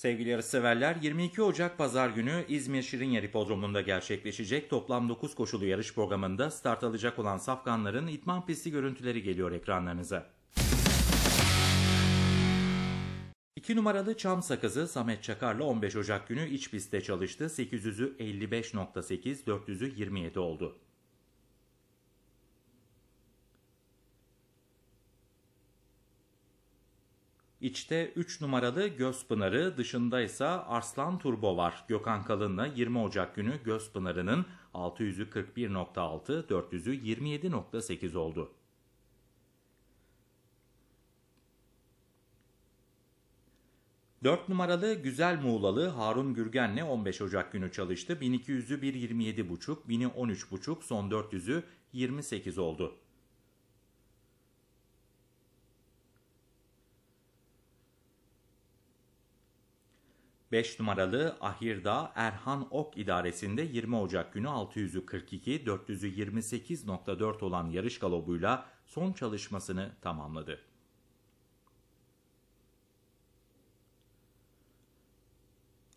Sevgili yarışseverler 22 Ocak Pazar günü İzmir Şirinyer Hipodromu'nda gerçekleşecek toplam 9 koşulu yarış programında start alacak olan safkanların itman pisti görüntüleri geliyor ekranlarınıza. 2 numaralı çam sakızı Samet Çakar'la 15 Ocak günü iç pistte çalıştı. 800'ü 55.8, 400'ü 27 oldu. İçte 3 numaralı Gözpınarı, dışında ise Arslan Turbo var. Gökhan Kalın'la 20 Ocak günü Gözpınarı'nın 641.6 41.6, 400'ü 27.8 oldu. Dört numaralı Güzel Muğlalı Harun Gürgen'le 15 Ocak günü çalıştı. 1200'ü 1.27.5, 1013.5, son 400'ü 28 oldu. 5 numaralı Ahirda Erhan Ok idaresinde 20 Ocak günü 642 428.4 olan yarış galobuyla son çalışmasını tamamladı.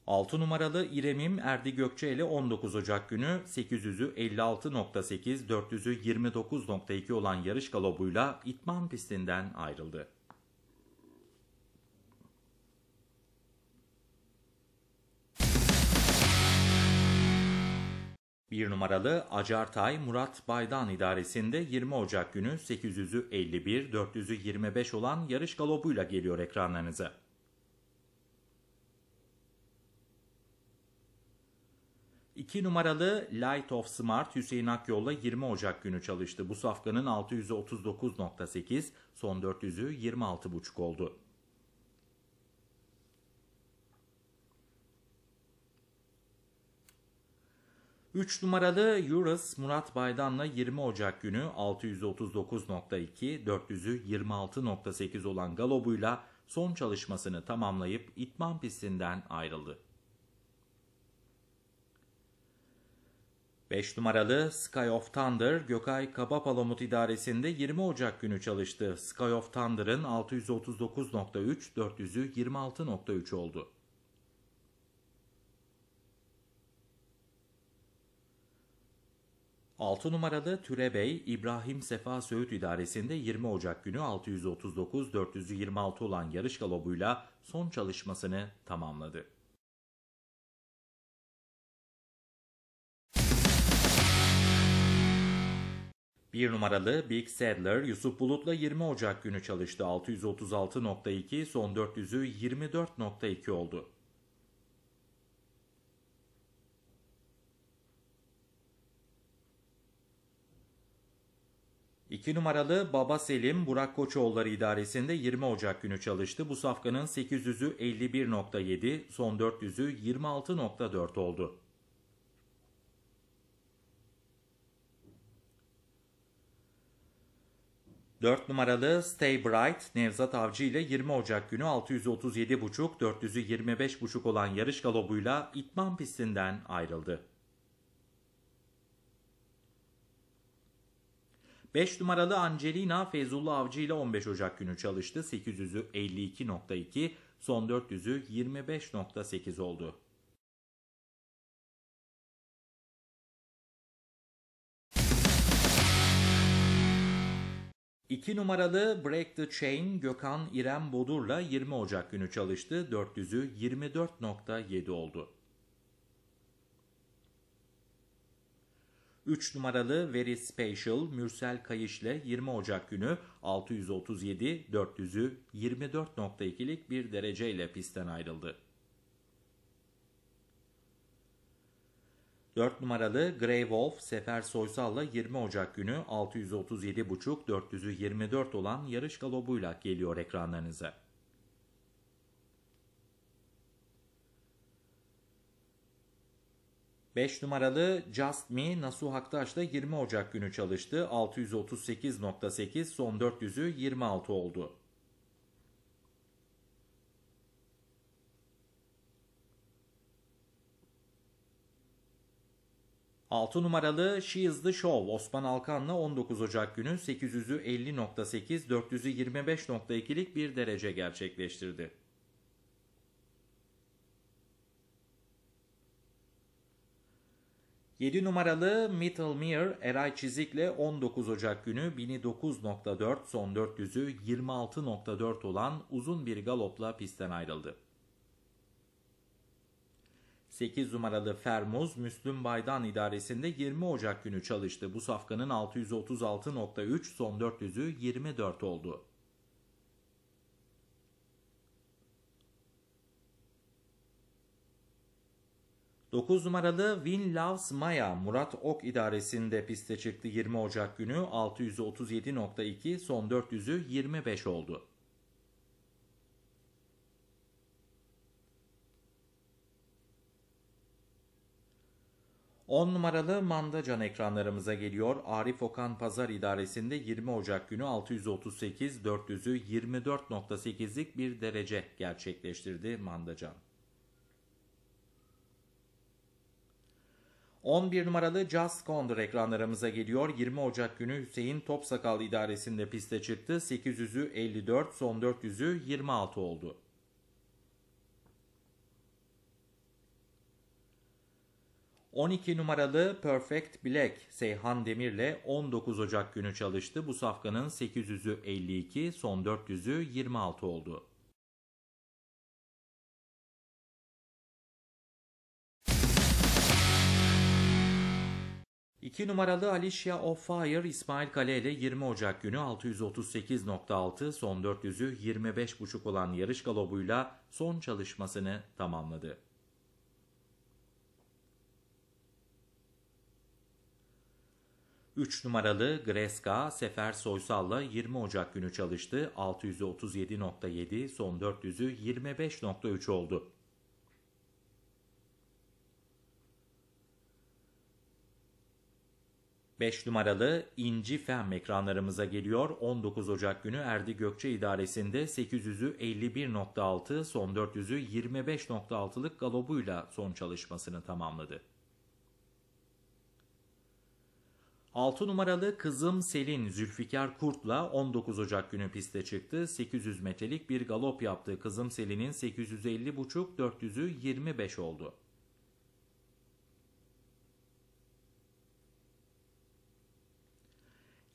Altı numaralı İremim Erdi Gökçe ile 19 Ocak günü 800'ü 56.8 429.2 olan yarış galobuyla İtman pistinden ayrıldı. 1 numaralı Acartay Murat Baydan idaresinde 20 Ocak günü 800'ü 51, 400'ü 25 olan yarış galobuyla geliyor ekranlarınıza. İki numaralı Light of Smart Hüseyin Akyol'la 20 Ocak günü çalıştı. Bu safkanın 639.8, son 400'ü 26.5 oldu. 3 numaralı Eurus Murat Baydan'la 20 Ocak günü 639.2, 400'ü 26.8 olan galobuyla son çalışmasını tamamlayıp itman pistinden ayrıldı. 5 numaralı Sky of Thunder Gökay Kabapalamut idaresinde 20 Ocak günü çalıştı. Sky of Thunder'ın 639.3, 400'ü 26.3 oldu. 6 numaralı Türebey, İbrahim Sefa Söğüt İdaresi'nde 20 Ocak günü 639-426 olan yarış galobuyla son çalışmasını tamamladı. Bir numaralı Big Sadler Yusuf Bulut'la 20 Ocak günü çalıştı. 636.2 son 400'ü 24.2 oldu. 2 numaralı Baba Selim Burak Koçoğulları idaresinde 20 Ocak günü çalıştı. Bu safkanın 800'ü 51.7, son 400'ü 26.4 oldu. Dört numaralı Stay Bright Nevzat Avcı ile 20 Ocak günü 637.5 400ü 25.5 olan yarış galobuyla İtman pistinden ayrıldı. 5 numaralı Angelina Feyzullah Avcı ile 15 Ocak günü çalıştı. 800'ü 52.2, son 400'ü 25.8 oldu. İki numaralı Break the Chain Gökhan İrem Bodur'la 20 Ocak günü çalıştı. 400'ü 24.7 oldu. 3 numaralı Very Special Mürsel Kayış'le 20 Ocak günü 637 400'ü 24.2'lik bir dereceyle pistten ayrıldı. 4 numaralı Grey Wolf Sefer Soysal'la 20 Ocak günü 637.5 400'ü 24 olan yarış galobuyla geliyor ekranlarınıza. 5 numaralı Just Me Nasuh Aktaş 20 Ocak günü çalıştı. 638.8 son 400'ü 26 oldu. Altı numaralı She is the Show Osman Alkan'la 19 Ocak günü 800'ü 50.8 425.2'lik bir derece gerçekleştirdi. 7 numaralı Middlemere Eray Çizik'le 19 Ocak günü 1009.4 son 400'ü 26.4 olan uzun bir galopla pistten ayrıldı. 8 numaralı Fermuz Müslüm Baydan idaresinde 20 Ocak günü çalıştı. Bu safkanın 636.3 son 400'ü 24 oldu. 9 numaralı Win Loves Maya Murat Ok idaresinde piste çıktı 20 Ocak günü 637.2 son 400'ü 25 oldu. On numaralı Mandacan ekranlarımıza geliyor. Arif Okan Pazar idaresinde 20 Ocak günü 638 400'ü 24.8'lik bir derece gerçekleştirdi Mandacan. 11 numaralı Just Condor ekranlarımıza geliyor. 20 Ocak günü Hüseyin Topsakal idaresinde piste çıktı. 800'ü 54, son 400'ü 26 oldu. ...12 numaralı Perfect Black Seyhan Demir'le 19 Ocak günü çalıştı. Bu safkanın 800'ü 52, son 400'ü 26 oldu. 2 numaralı Alicia of Fire İsmail Kale ile 20 Ocak günü 638.6 son 400'ü 25.5 olan yarış galobuyla son çalışmasını tamamladı. Üç numaralı Greska Sefer Soysal'la 20 Ocak günü çalıştı. 637.7 son 400'ü 25.3 oldu. 5 numaralı Inci Fem ekranlarımıza geliyor. 19 Ocak günü Erdi Gökçe idaresinde 800'ü 51.6, son 400'ü 25.6'lık galobuyla son çalışmasını tamamladı. 6 numaralı Kızım Selin Zülfikar Kurt'la 19 Ocak günü piste çıktı. 800 metrelik bir galop yaptı. Kızım Selin'in 850.5, 400'ü 25 oldu.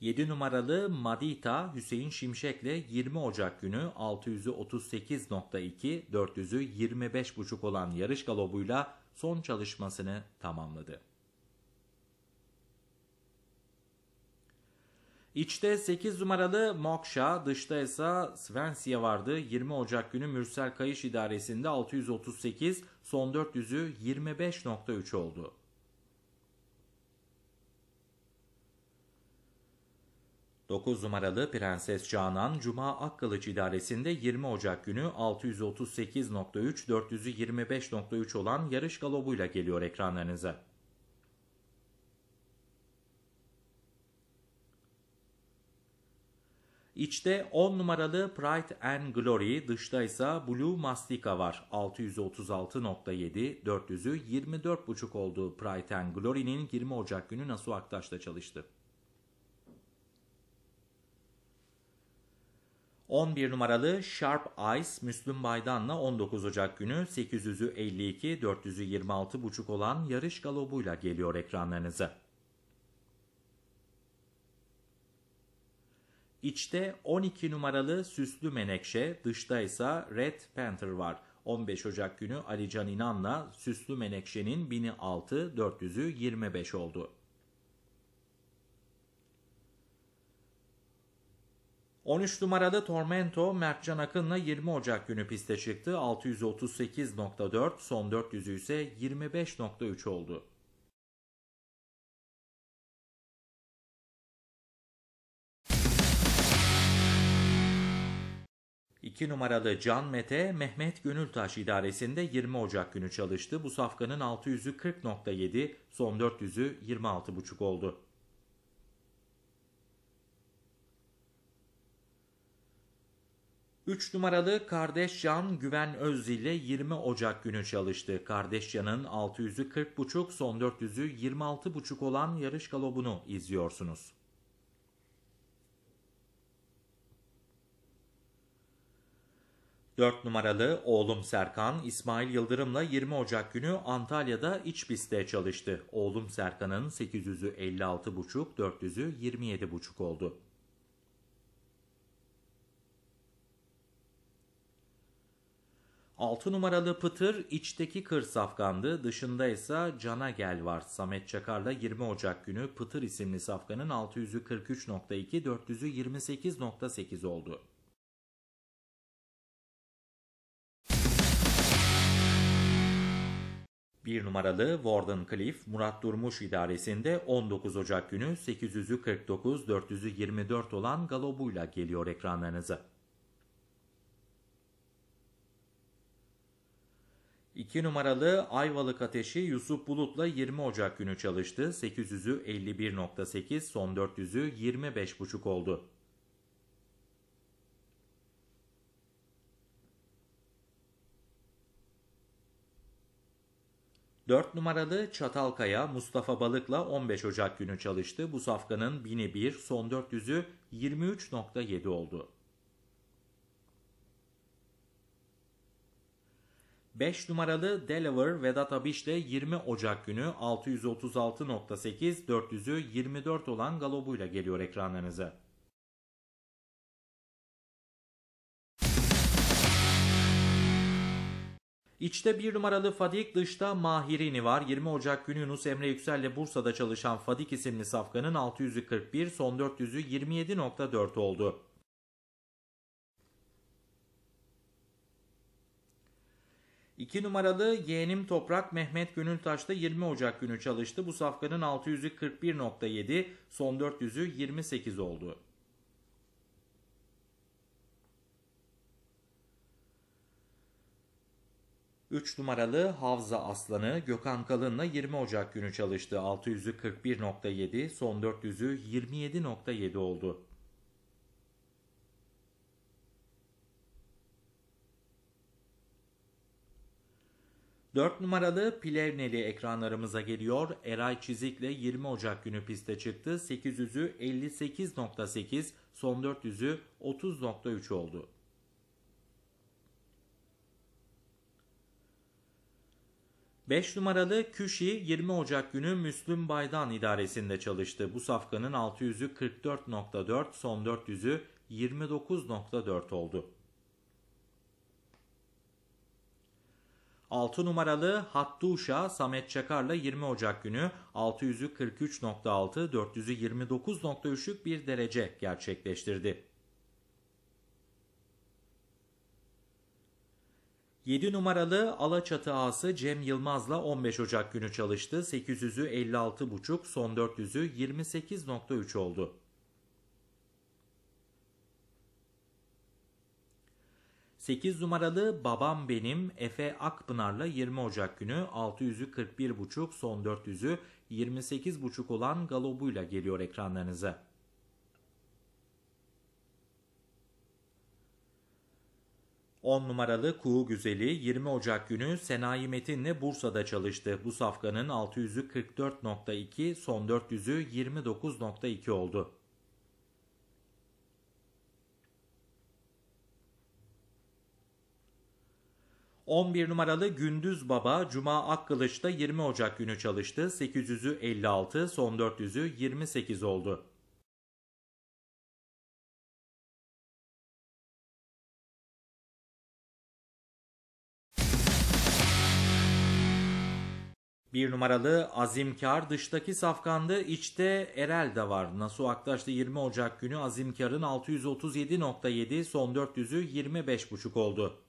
7 numaralı Madita Hüseyin Şimşek'le 20 Ocak günü 638.2 400'ü 25.5 olan yarış galobuyla son çalışmasını tamamladı. İçte 8 numaralı Moksha, dışta ise Svensia vardı. 20 Ocak günü Mürsel Kayış İdaresi'nde 638, son 400'ü 25.3 oldu. 9 numaralı Prenses Canan, Cuma Akkılıç idaresinde 20 Ocak günü 638.3, 425.3 olan yarış galobuyla geliyor ekranlarınıza. İçte 10 numaralı Pride and Glory, dışta ise Blue Mastika var. 636.7, 400'ü 24.5 oldu. Pride and Glory'nin 20 Ocak günü Nasuh Aktaş'ta çalıştı. 11 numaralı Sharp Eyes Müslüm Baydan'la 19 Ocak günü 800'ü 52, 400'ü 26,5 olan yarış galobuyla geliyor ekranlarınıza. İçte 12 numaralı Süslü Menekşe, dışta ise Red Panther var. 15 Ocak günü Ali Can İnan'la Süslü Menekşe'nin 1006, 400'ü 25 oldu. 13 numaralı Tormento Mertcan Akın'la 20 Ocak günü piste çıktı. 638.4 son 400'ü ise 25.3 oldu. İki numaralı Can Mete, Mehmet Gönültaş idaresinde 20 Ocak günü çalıştı. Bu safkanın 640.7 son 400'ü 26.5 oldu. 3 numaralı Kardeşyan Güven Özdil ile 20 Ocak günü çalıştı. Kardeşyan'ın 600'ü 40.5 son 400'ü 26.5 olan yarış galobunu izliyorsunuz. Dört numaralı oğlum Serkan, İsmail Yıldırım'la 20 Ocak günü Antalya'da iç pistte çalıştı. Oğlum Serkan'ın 856,5 400'ü 27,5 oldu. 6 numaralı Pıtır içteki kır safkandı, dışında ise Cana Gel var. Samet Çakar'la 20 Ocak günü Pıtır isimli safkanın 600'ü 43.2, 400'ü 28.8 oldu. Bir numaralı Warden Cliff, Murat Durmuş idaresinde 19 Ocak günü 849, 424 400'ü 24 olan galobuyla geliyor ekranlarınıza. 2 numaralı Ayvalık Ateşi Yusuf Bulut'la 20 Ocak günü çalıştı. 800'ü 51.8, son 400'ü 25.5 oldu. Dört numaralı Çatalkaya Mustafa Balık'la 15 Ocak günü çalıştı. Bu safkanın 1001, son 400'ü 23.7 oldu. 5 numaralı Delaware Vedat Abiş de 20 Ocak günü 636.8 400'ü 24 olan galobuyla geliyor ekranlarınıza. İçte bir numaralı Fadik, dışta Mahirini var. 20 Ocak günü Yunus Emre ile Bursa'da çalışan Fadik isimli safkanın 641, son 400'ü 27.4 oldu. 2 numaralı yeğenim Toprak Mehmet Gönültaş da 20 Ocak günü çalıştı. Bu safkanın 641.7 son 400'ü 28 oldu. Üç numaralı Havza Aslanı Gökhan Kalın'la 20 Ocak günü çalıştı. 641.7 son 400'ü 27.7 oldu. 4 numaralı Plevneli ekranlarımıza geliyor. Eray Çizik'le 20 Ocak günü piste çıktı. 800'ü 58.8, son 400'ü 30.3 oldu. Beş numaralı Küşi 20 Ocak günü Müslüm Baydan idaresinde çalıştı. Bu safkanın 600'ü 44.4, son 400'ü 29.4 oldu. 6 numaralı Hattuşa Samet Çakar'la 20 Ocak günü 600'ü 43.6, 400'ü 29.3'lük bir derece gerçekleştirdi. 7 numaralı Alaçatı ağası Cem Yılmaz'la 15 Ocak günü çalıştı. 800'ü 56.5, son 400'ü 28.3 oldu. 8 numaralı Babam Benim Efe Akpınar'la 20 Ocak günü 600'ü 41.5 son 400'ü 28.5 olan galobuyla geliyor ekranlarınıza. On numaralı Kuğu Güzeli 20 Ocak günü Senayi Metin'le Bursa'da çalıştı. Bu safkanın 600'ü 44.2, son 400'ü 29.2 oldu. 11 numaralı Gündüz Baba Cuma Akkılıç'ta 20 Ocak günü çalıştı. 800'ü 56, son 400'ü 28 oldu. Bir numaralı Azimkar dıştaki safkandı içte Erel de var. Nasu Aktaş'ta 20 Ocak günü Azimkar'ın 637.7 son 400'ü 25.5 oldu.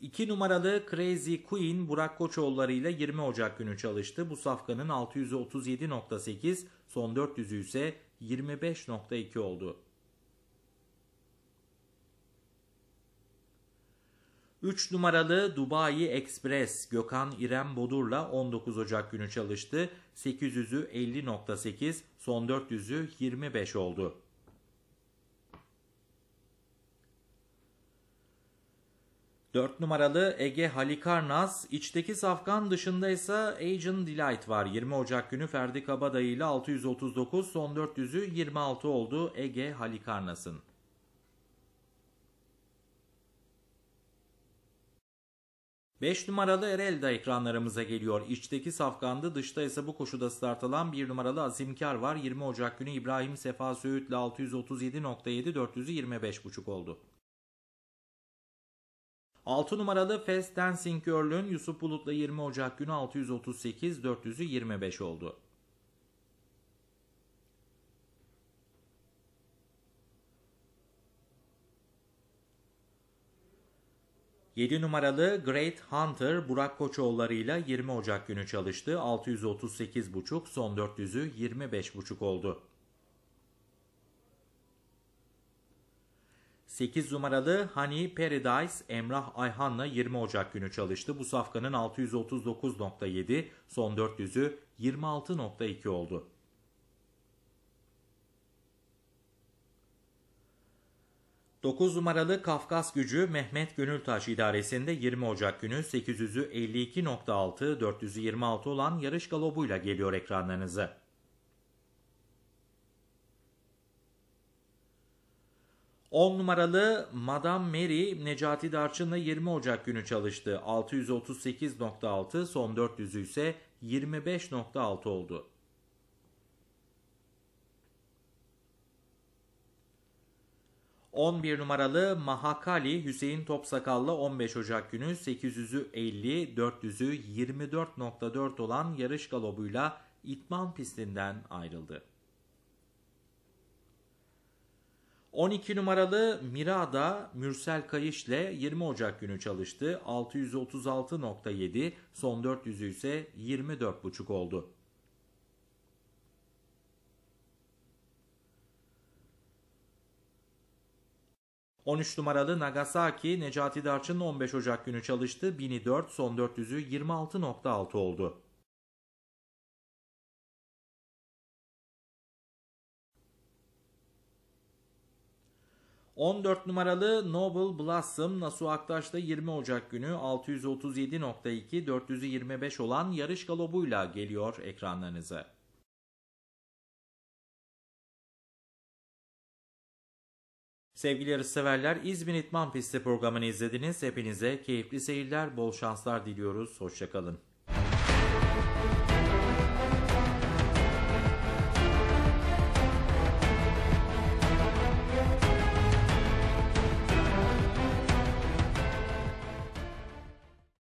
2 numaralı Crazy Queen Burak Koçoğulları ile 20 Ocak günü çalıştı. Bu safkanın 637.8, son 400'ü ise 25.2 oldu. 3 numaralı Dubai Express Gökhan İrem Bodur'la 19 Ocak günü çalıştı. 800'ü 50.8, son 400'ü 25 oldu. 4 numaralı Ege Halikarnas içteki safkan dışında ise Agent Delight var. 20 Ocak günü Ferdi Kabadayı ile 639, son 400'ü 26 oldu Ege Halikarnas'ın. Beş numaralı Erel de ekranlarımıza geliyor. İçteki safkandı, dışta ise bu koşuda start alan bir numaralı Azimkar var. 20 Ocak günü İbrahim Sefa Söğüt'le 637.7, 400'ü 25.5 oldu. 6 numaralı Fast Dancing Girl'ün Yusuf Bulut'la 20 Ocak günü 638, 400'ü 25 oldu. Yedi numaralı Great Hunter Burak Koçoğulları ile 20 Ocak günü çalıştı. 638,5 son 400'ü 25,5 oldu. 8 numaralı Hani Paradise Emrah Ayhan'la 20 Ocak günü çalıştı. Bu safkanın 639.7, son 400'ü 26.2 oldu. Dokuz numaralı Kafkas gücü Mehmet Gönültaş idaresinde 20 Ocak günü 800'ü 52.6, 426 olan yarış galobuyla geliyor ekranlarınıza. 10 numaralı Madame Mary Necati Darçın'la 20 Ocak günü çalıştı. 638.6 son 400'ü ise 25.6 oldu. On bir numaralı Mahakali Hüseyin Topsakal'la 15 Ocak günü 800'ü 50, 400'ü 24.4 olan yarış galobuyla İtman pistinden ayrıldı. 12 numaralı Mirada Mürsel Kayış ile 20 Ocak günü çalıştı. 636.7 son 400'ü ise 24.5 oldu. On üç numaralı Nagasaki Necati Darçın 15 Ocak günü çalıştı. 1004 son 400'ü 26.6 oldu. 14 numaralı Noble Blossom Nasu Aktaş'ta 20 Ocak günü 637.2 425 olan yarış galobuyla geliyor ekranlarınıza. Sevgili yarışseverler İzmir İtman Pisti programını izlediniz. Hepinize keyifli seyirler, bol şanslar diliyoruz. Hoşçakalın.